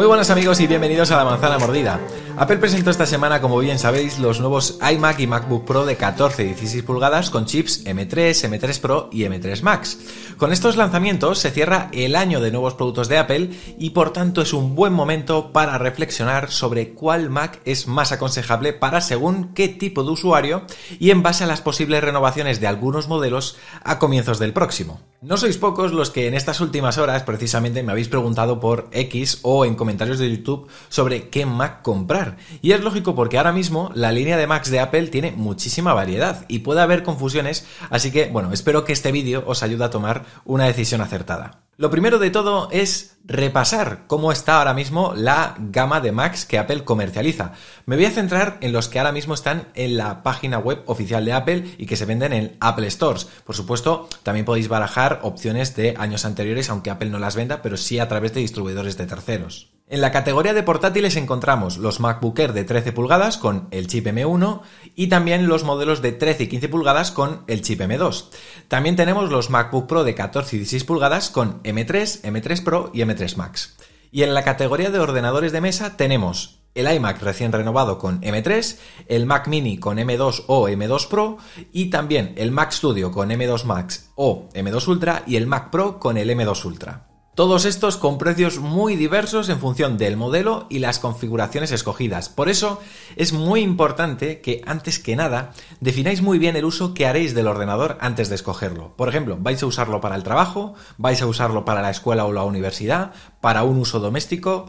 Muy buenas amigos y bienvenidos a La Manzana Mordida. Apple presentó esta semana, como bien sabéis, los nuevos iMac y MacBook Pro de 14 y 16 pulgadas con chips M3, M3 Pro y M3 Max. Con estos lanzamientos se cierra el año de nuevos productos de Apple y por tanto es un buen momento para reflexionar sobre cuál Mac es más aconsejable para según qué tipo de usuario y en base a las posibles renovaciones de algunos modelos a comienzos del próximo. No sois pocos los que en estas últimas horas precisamente me habéis preguntado por X o en comentarios de YouTube sobre qué Mac comprar y es lógico porque ahora mismo la línea de Macs de Apple tiene muchísima variedad y puede haber confusiones, así que bueno, espero que este vídeo os ayude a tomar una decisión acertada. Lo primero de todo es repasar cómo está ahora mismo la gama de Macs que Apple comercializa. Me voy a centrar en los que ahora mismo están en la página web oficial de Apple y que se venden en Apple Stores. Por supuesto, también podéis barajar opciones de años anteriores, aunque Apple no las venda, pero sí a través de distribuidores de terceros. En la categoría de portátiles encontramos los MacBook Air de 13 pulgadas con el chip M1 y también los modelos de 13 y 15 pulgadas con el chip M2. También tenemos los MacBook Pro de 14 y 16 pulgadas con M3, M3 Pro y M3 Max. Y en la categoría de ordenadores de mesa tenemos el iMac recién renovado con M3, el Mac mini con M2 o M2 Pro y también el Mac Studio con M2 Max o M2 Ultra y el Mac Pro con el M2 Ultra. Todos estos con precios muy diversos en función del modelo y las configuraciones escogidas. Por eso es muy importante que antes que nada defináis muy bien el uso que haréis del ordenador antes de escogerlo. Por ejemplo, vais a usarlo para el trabajo, vais a usarlo para la escuela o la universidad, para un uso doméstico,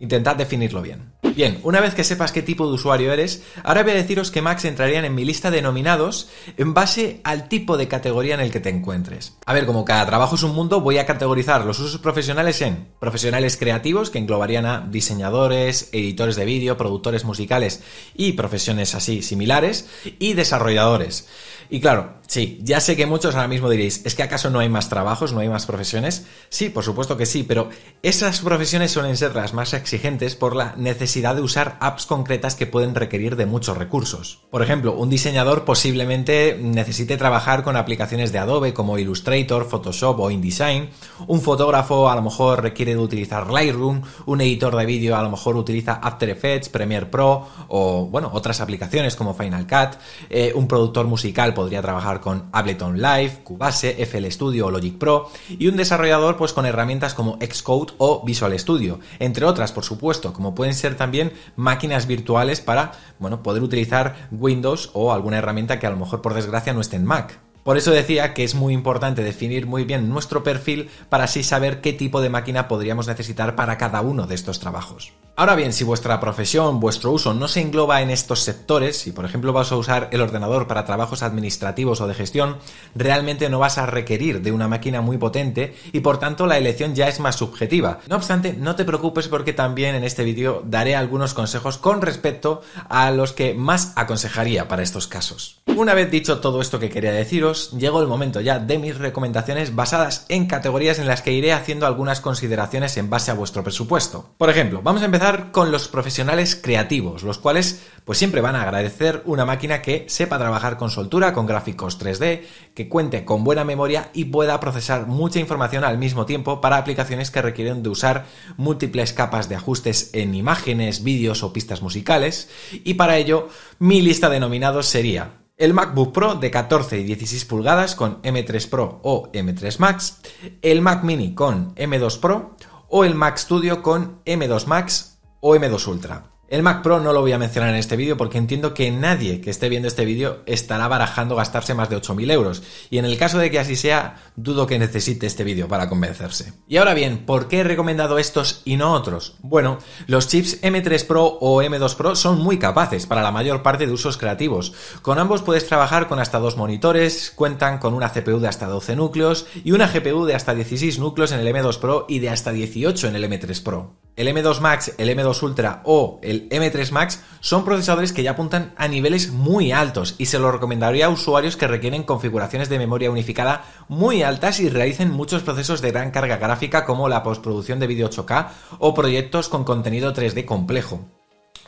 Intentad definirlo bien. Bien, una vez que sepas qué tipo de usuario eres, ahora voy a deciros que Max entrarían en mi lista de nominados en base al tipo de categoría en el que te encuentres. A ver, como cada trabajo es un mundo, voy a categorizar los usos profesionales en profesionales creativos, que englobarían a diseñadores, editores de vídeo, productores musicales y profesiones así similares, y desarrolladores. Y claro, sí, ya sé que muchos ahora mismo diréis, ¿es que acaso no hay más trabajos, no hay más profesiones? Sí, por supuesto que sí, pero esas profesiones suelen ser las más exigentes por la necesidad de usar apps concretas que pueden requerir de muchos recursos. Por ejemplo, un diseñador posiblemente necesite trabajar con aplicaciones de Adobe como Illustrator, Photoshop o InDesign, un fotógrafo a lo mejor requiere de utilizar Lightroom, un editor de vídeo a lo mejor utiliza After Effects, Premiere Pro o bueno, otras aplicaciones como Final Cut, eh, un productor musical podría trabajar con Ableton Live, Cubase, FL Studio o Logic Pro y un desarrollador pues con herramientas como Xcode o Visual Studio, entre otras por supuesto, como pueden ser también máquinas virtuales para, bueno, poder utilizar Windows o alguna herramienta que a lo mejor por desgracia no esté en Mac. Por eso decía que es muy importante definir muy bien nuestro perfil para así saber qué tipo de máquina podríamos necesitar para cada uno de estos trabajos. Ahora bien, si vuestra profesión, vuestro uso no se engloba en estos sectores, si por ejemplo vas a usar el ordenador para trabajos administrativos o de gestión, realmente no vas a requerir de una máquina muy potente y por tanto la elección ya es más subjetiva. No obstante, no te preocupes porque también en este vídeo daré algunos consejos con respecto a los que más aconsejaría para estos casos. Una vez dicho todo esto que quería deciros, llegó el momento ya de mis recomendaciones basadas en categorías en las que iré haciendo algunas consideraciones en base a vuestro presupuesto. Por ejemplo, vamos a empezar con los profesionales creativos, los cuales pues siempre van a agradecer una máquina que sepa trabajar con soltura, con gráficos 3D, que cuente con buena memoria y pueda procesar mucha información al mismo tiempo para aplicaciones que requieren de usar múltiples capas de ajustes en imágenes, vídeos o pistas musicales. Y para ello, mi lista de nominados sería el MacBook Pro de 14 y 16 pulgadas con M3 Pro o M3 Max, el Mac Mini con M2 Pro o el Mac Studio con M2 Max o M2 Ultra. El Mac Pro no lo voy a mencionar en este vídeo porque entiendo que nadie que esté viendo este vídeo estará barajando gastarse más de 8.000 euros. Y en el caso de que así sea, dudo que necesite este vídeo para convencerse. Y ahora bien, ¿por qué he recomendado estos y no otros? Bueno, los chips M3 Pro o M2 Pro son muy capaces para la mayor parte de usos creativos. Con ambos puedes trabajar con hasta dos monitores, cuentan con una CPU de hasta 12 núcleos y una GPU de hasta 16 núcleos en el M2 Pro y de hasta 18 en el M3 Pro el M2 Max, el M2 Ultra o el M3 Max son procesadores que ya apuntan a niveles muy altos y se lo recomendaría a usuarios que requieren configuraciones de memoria unificada muy altas y realicen muchos procesos de gran carga gráfica como la postproducción de vídeo 8K o proyectos con contenido 3D complejo.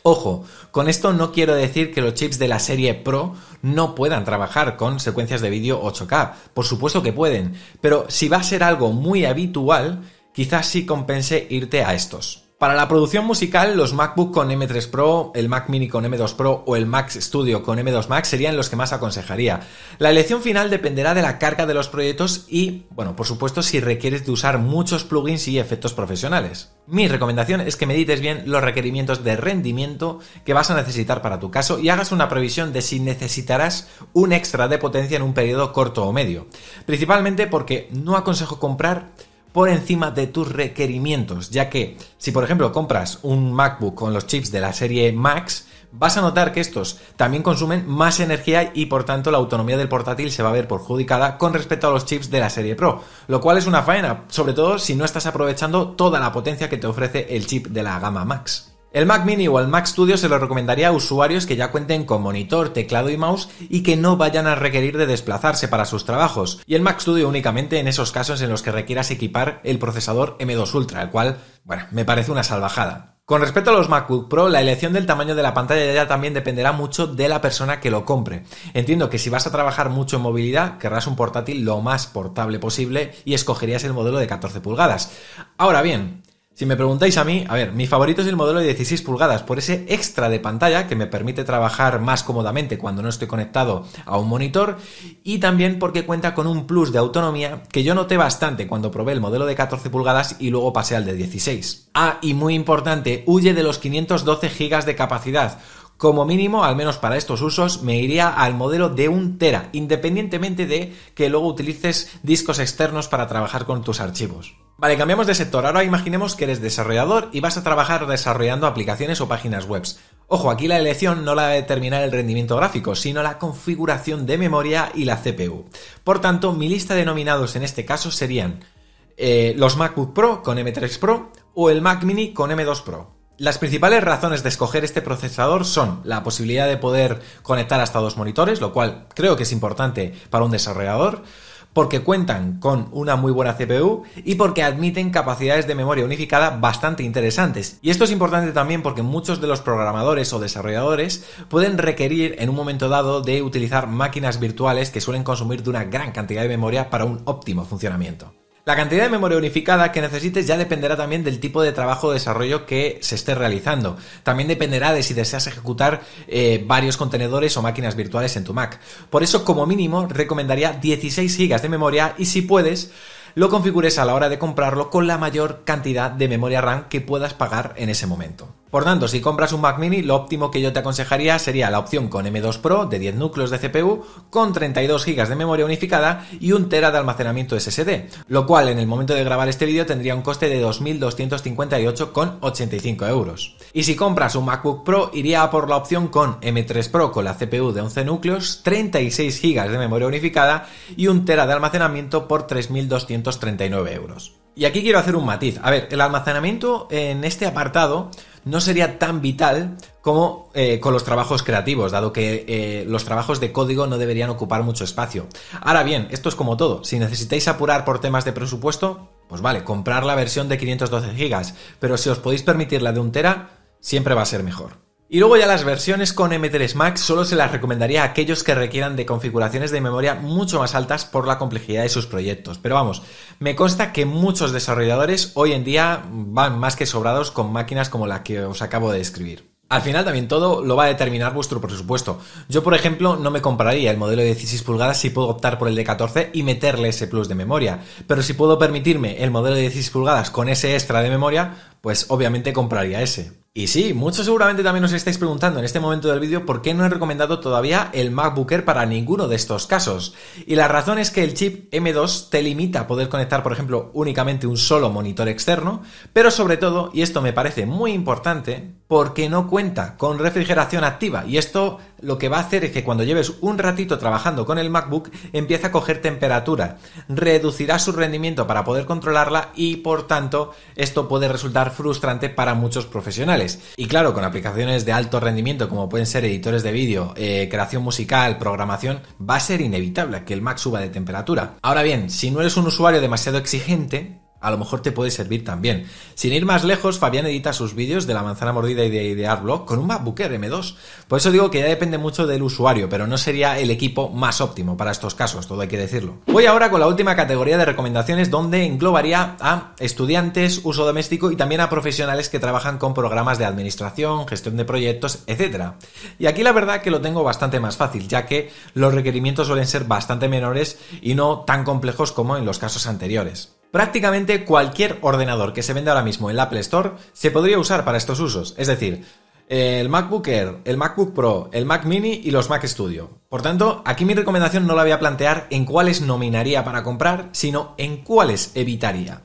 Ojo, con esto no quiero decir que los chips de la serie Pro no puedan trabajar con secuencias de vídeo 8K, por supuesto que pueden, pero si va a ser algo muy habitual, quizás sí compense irte a estos. Para la producción musical, los MacBook con M3 Pro, el Mac Mini con M2 Pro o el Mac Studio con M2 Max serían los que más aconsejaría. La elección final dependerá de la carga de los proyectos y, bueno, por supuesto, si requieres de usar muchos plugins y efectos profesionales. Mi recomendación es que medites bien los requerimientos de rendimiento que vas a necesitar para tu caso y hagas una previsión de si necesitarás un extra de potencia en un periodo corto o medio. Principalmente porque no aconsejo comprar por encima de tus requerimientos, ya que si por ejemplo compras un MacBook con los chips de la serie Max, vas a notar que estos también consumen más energía y por tanto la autonomía del portátil se va a ver perjudicada con respecto a los chips de la serie Pro, lo cual es una faena, sobre todo si no estás aprovechando toda la potencia que te ofrece el chip de la gama Max. El Mac Mini o el Mac Studio se lo recomendaría a usuarios que ya cuenten con monitor, teclado y mouse y que no vayan a requerir de desplazarse para sus trabajos, y el Mac Studio únicamente en esos casos en los que requieras equipar el procesador M2 Ultra, el cual, bueno, me parece una salvajada. Con respecto a los MacBook Pro, la elección del tamaño de la pantalla ya también dependerá mucho de la persona que lo compre. Entiendo que si vas a trabajar mucho en movilidad, querrás un portátil lo más portable posible y escogerías el modelo de 14 pulgadas. Ahora bien, si me preguntáis a mí, a ver, mi favorito es el modelo de 16 pulgadas por ese extra de pantalla que me permite trabajar más cómodamente cuando no estoy conectado a un monitor y también porque cuenta con un plus de autonomía que yo noté bastante cuando probé el modelo de 14 pulgadas y luego pasé al de 16. Ah, y muy importante, huye de los 512 GB de capacidad como mínimo, al menos para estos usos, me iría al modelo de un tera, independientemente de que luego utilices discos externos para trabajar con tus archivos. Vale, cambiamos de sector. Ahora imaginemos que eres desarrollador y vas a trabajar desarrollando aplicaciones o páginas web. Ojo, aquí la elección no la a determinar el rendimiento gráfico, sino la configuración de memoria y la CPU. Por tanto, mi lista de nominados en este caso serían eh, los MacBook Pro con M3 Pro o el Mac Mini con M2 Pro. Las principales razones de escoger este procesador son la posibilidad de poder conectar hasta dos monitores, lo cual creo que es importante para un desarrollador, porque cuentan con una muy buena CPU y porque admiten capacidades de memoria unificada bastante interesantes. Y esto es importante también porque muchos de los programadores o desarrolladores pueden requerir en un momento dado de utilizar máquinas virtuales que suelen consumir de una gran cantidad de memoria para un óptimo funcionamiento. La cantidad de memoria unificada que necesites ya dependerá también del tipo de trabajo de desarrollo que se esté realizando. También dependerá de si deseas ejecutar eh, varios contenedores o máquinas virtuales en tu Mac. Por eso, como mínimo, recomendaría 16 GB de memoria y si puedes, lo configures a la hora de comprarlo con la mayor cantidad de memoria RAM que puedas pagar en ese momento. Por tanto, si compras un Mac mini, lo óptimo que yo te aconsejaría sería la opción con M2 Pro de 10 núcleos de CPU, con 32 GB de memoria unificada y 1 tera de almacenamiento SSD, lo cual en el momento de grabar este vídeo tendría un coste de 2.258,85 euros. Y si compras un MacBook Pro, iría por la opción con M3 Pro con la CPU de 11 núcleos, 36 GB de memoria unificada y 1 tera de almacenamiento por 3.239 euros. Y aquí quiero hacer un matiz. A ver, el almacenamiento en este apartado no sería tan vital como eh, con los trabajos creativos, dado que eh, los trabajos de código no deberían ocupar mucho espacio. Ahora bien, esto es como todo. Si necesitáis apurar por temas de presupuesto, pues vale, comprar la versión de 512 GB, pero si os podéis permitir la de un siempre va a ser mejor. Y luego ya las versiones con M3 Max solo se las recomendaría a aquellos que requieran de configuraciones de memoria mucho más altas por la complejidad de sus proyectos. Pero vamos, me consta que muchos desarrolladores hoy en día van más que sobrados con máquinas como la que os acabo de describir. Al final también todo lo va a determinar vuestro presupuesto. Yo, por ejemplo, no me compraría el modelo de 16 pulgadas si puedo optar por el de 14 y meterle ese plus de memoria. Pero si puedo permitirme el modelo de 16 pulgadas con ese extra de memoria, pues obviamente compraría ese. Y sí, muchos seguramente también os estáis preguntando en este momento del vídeo por qué no he recomendado todavía el MacBook Air para ninguno de estos casos. Y la razón es que el chip M2 te limita a poder conectar, por ejemplo, únicamente un solo monitor externo, pero sobre todo, y esto me parece muy importante, porque no cuenta con refrigeración activa. Y esto lo que va a hacer es que cuando lleves un ratito trabajando con el MacBook empieza a coger temperatura, reducirá su rendimiento para poder controlarla y por tanto esto puede resultar frustrante para muchos profesionales. Y claro, con aplicaciones de alto rendimiento como pueden ser editores de vídeo, eh, creación musical, programación, va a ser inevitable que el Mac suba de temperatura. Ahora bien, si no eres un usuario demasiado exigente, a lo mejor te puede servir también. Sin ir más lejos, Fabián edita sus vídeos de la manzana mordida y de, de Artblock con un MacBook Air M2. Por eso digo que ya depende mucho del usuario, pero no sería el equipo más óptimo para estos casos, todo hay que decirlo. Voy ahora con la última categoría de recomendaciones donde englobaría a estudiantes, uso doméstico y también a profesionales que trabajan con programas de administración, gestión de proyectos, etc. Y aquí la verdad que lo tengo bastante más fácil, ya que los requerimientos suelen ser bastante menores y no tan complejos como en los casos anteriores. Prácticamente cualquier ordenador que se vende ahora mismo en la Apple Store se podría usar para estos usos, es decir, el MacBook Air, el MacBook Pro, el Mac Mini y los Mac Studio. Por tanto, aquí mi recomendación no la voy a plantear en cuáles nominaría para comprar, sino en cuáles evitaría.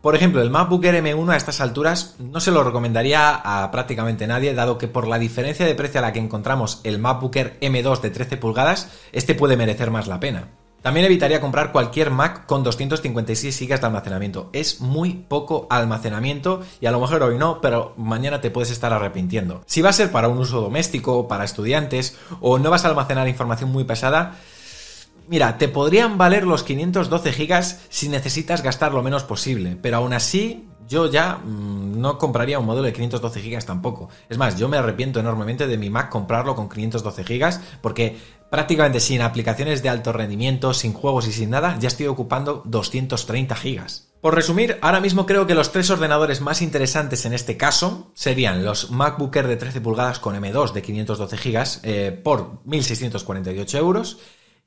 Por ejemplo, el MacBook M1 a estas alturas no se lo recomendaría a prácticamente nadie, dado que por la diferencia de precio a la que encontramos el MacBook M2 de 13 pulgadas, este puede merecer más la pena. También evitaría comprar cualquier Mac con 256 GB de almacenamiento. Es muy poco almacenamiento y a lo mejor hoy no, pero mañana te puedes estar arrepintiendo. Si va a ser para un uso doméstico, para estudiantes o no vas a almacenar información muy pesada, Mira, te podrían valer los 512 gigas si necesitas gastar lo menos posible, pero aún así yo ya mm, no compraría un modelo de 512 GB tampoco. Es más, yo me arrepiento enormemente de mi Mac comprarlo con 512 GB porque prácticamente sin aplicaciones de alto rendimiento, sin juegos y sin nada, ya estoy ocupando 230 GB. Por resumir, ahora mismo creo que los tres ordenadores más interesantes en este caso serían los MacBook Air de 13 pulgadas con M2 de 512 GB eh, por 1.648 euros,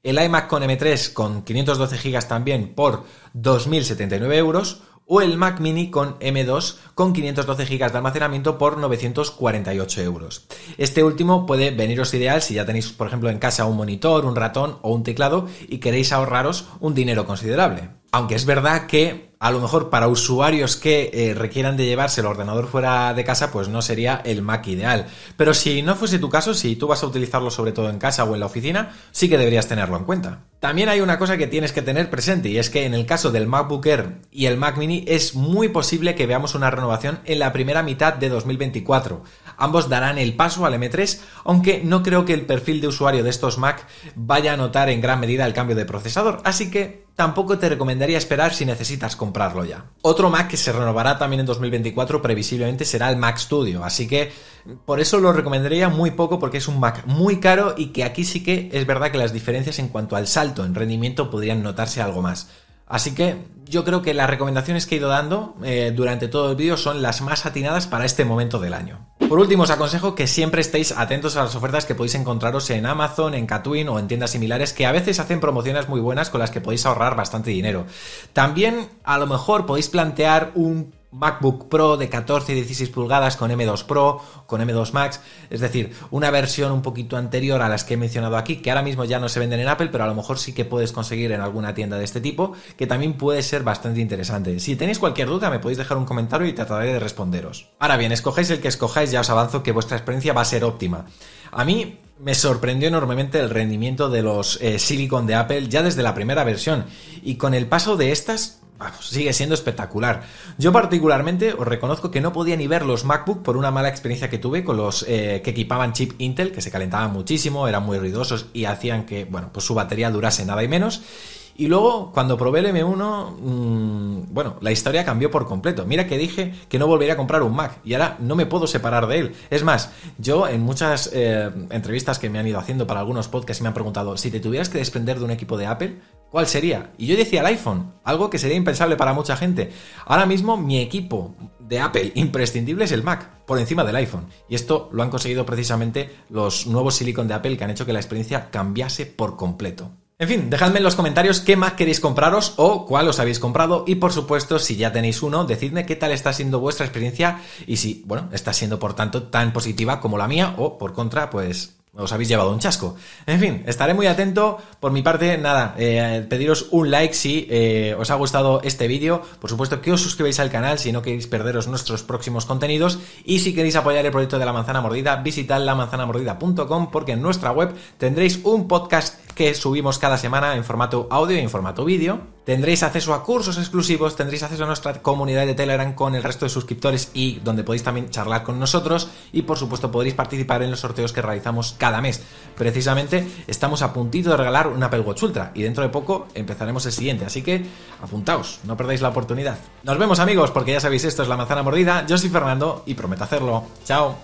el iMac con M3 con 512 GB también por 2.079 euros, o el Mac Mini con M2 con 512 GB de almacenamiento por 948 euros. Este último puede veniros ideal si ya tenéis, por ejemplo, en casa un monitor, un ratón o un teclado y queréis ahorraros un dinero considerable. Aunque es verdad que a lo mejor para usuarios que eh, requieran de llevarse el ordenador fuera de casa, pues no sería el Mac ideal. Pero si no fuese tu caso, si tú vas a utilizarlo sobre todo en casa o en la oficina, sí que deberías tenerlo en cuenta. También hay una cosa que tienes que tener presente y es que en el caso del MacBook Air y el Mac Mini es muy posible que veamos una renovación en la primera mitad de 2024. Ambos darán el paso al M3, aunque no creo que el perfil de usuario de estos Mac vaya a notar en gran medida el cambio de procesador, así que tampoco te recomendaría esperar si necesitas comprarlo ya. Otro Mac que se renovará también en 2024 previsiblemente será el Mac Studio, así que por eso lo recomendaría muy poco porque es un Mac muy caro y que aquí sí que es verdad que las diferencias en cuanto al salto en rendimiento podrían notarse algo más. Así que yo creo que las recomendaciones que he ido dando eh, durante todo el vídeo son las más atinadas para este momento del año. Por último, os aconsejo que siempre estéis atentos a las ofertas que podéis encontraros en Amazon, en Catwin o en tiendas similares que a veces hacen promociones muy buenas con las que podéis ahorrar bastante dinero. También a lo mejor podéis plantear un MacBook Pro de 14 y 16 pulgadas con M2 Pro, con M2 Max, es decir, una versión un poquito anterior a las que he mencionado aquí, que ahora mismo ya no se venden en Apple, pero a lo mejor sí que puedes conseguir en alguna tienda de este tipo, que también puede ser bastante interesante. Si tenéis cualquier duda, me podéis dejar un comentario y trataré de responderos. Ahora bien, escogéis el que escogáis, ya os avanzo que vuestra experiencia va a ser óptima. A mí me sorprendió enormemente el rendimiento de los eh, Silicon de Apple ya desde la primera versión, y con el paso de estas sigue siendo espectacular. Yo particularmente os reconozco que no podía ni ver los MacBook por una mala experiencia que tuve con los eh, que equipaban chip Intel, que se calentaban muchísimo, eran muy ruidosos y hacían que, bueno, pues su batería durase nada y menos. Y luego, cuando probé el M1, mm, bueno, la historia cambió por completo. Mira que dije que no volvería a comprar un Mac y ahora no me puedo separar de él. Es más, yo en muchas eh, entrevistas que me han ido haciendo para algunos podcasts me han preguntado, si te tuvieras que desprender de un equipo de Apple, ¿cuál sería? Y yo decía el iPhone, algo que sería impensable para mucha gente. Ahora mismo mi equipo de Apple imprescindible es el Mac, por encima del iPhone. Y esto lo han conseguido precisamente los nuevos silicon de Apple que han hecho que la experiencia cambiase por completo. En fin, dejadme en los comentarios qué más queréis compraros o cuál os habéis comprado y por supuesto, si ya tenéis uno, decidme qué tal está siendo vuestra experiencia y si, bueno, está siendo por tanto tan positiva como la mía o por contra, pues os habéis llevado un chasco. En fin, estaré muy atento. Por mi parte, nada, eh, pediros un like si eh, os ha gustado este vídeo. Por supuesto que os suscribáis al canal si no queréis perderos nuestros próximos contenidos. Y si queréis apoyar el proyecto de La Manzana Mordida, visitad lamanzanamordida.com porque en nuestra web tendréis un podcast que subimos cada semana en formato audio y en formato vídeo. Tendréis acceso a cursos exclusivos, tendréis acceso a nuestra comunidad de Telegram con el resto de suscriptores y donde podéis también charlar con nosotros. Y por supuesto podréis participar en los sorteos que realizamos cada mes. Precisamente estamos a puntito de regalar un Apple Watch Ultra y dentro de poco empezaremos el siguiente, así que apuntaos, no perdáis la oportunidad. Nos vemos amigos, porque ya sabéis esto es La Manzana Mordida, yo soy Fernando y prometo hacerlo. ¡Chao!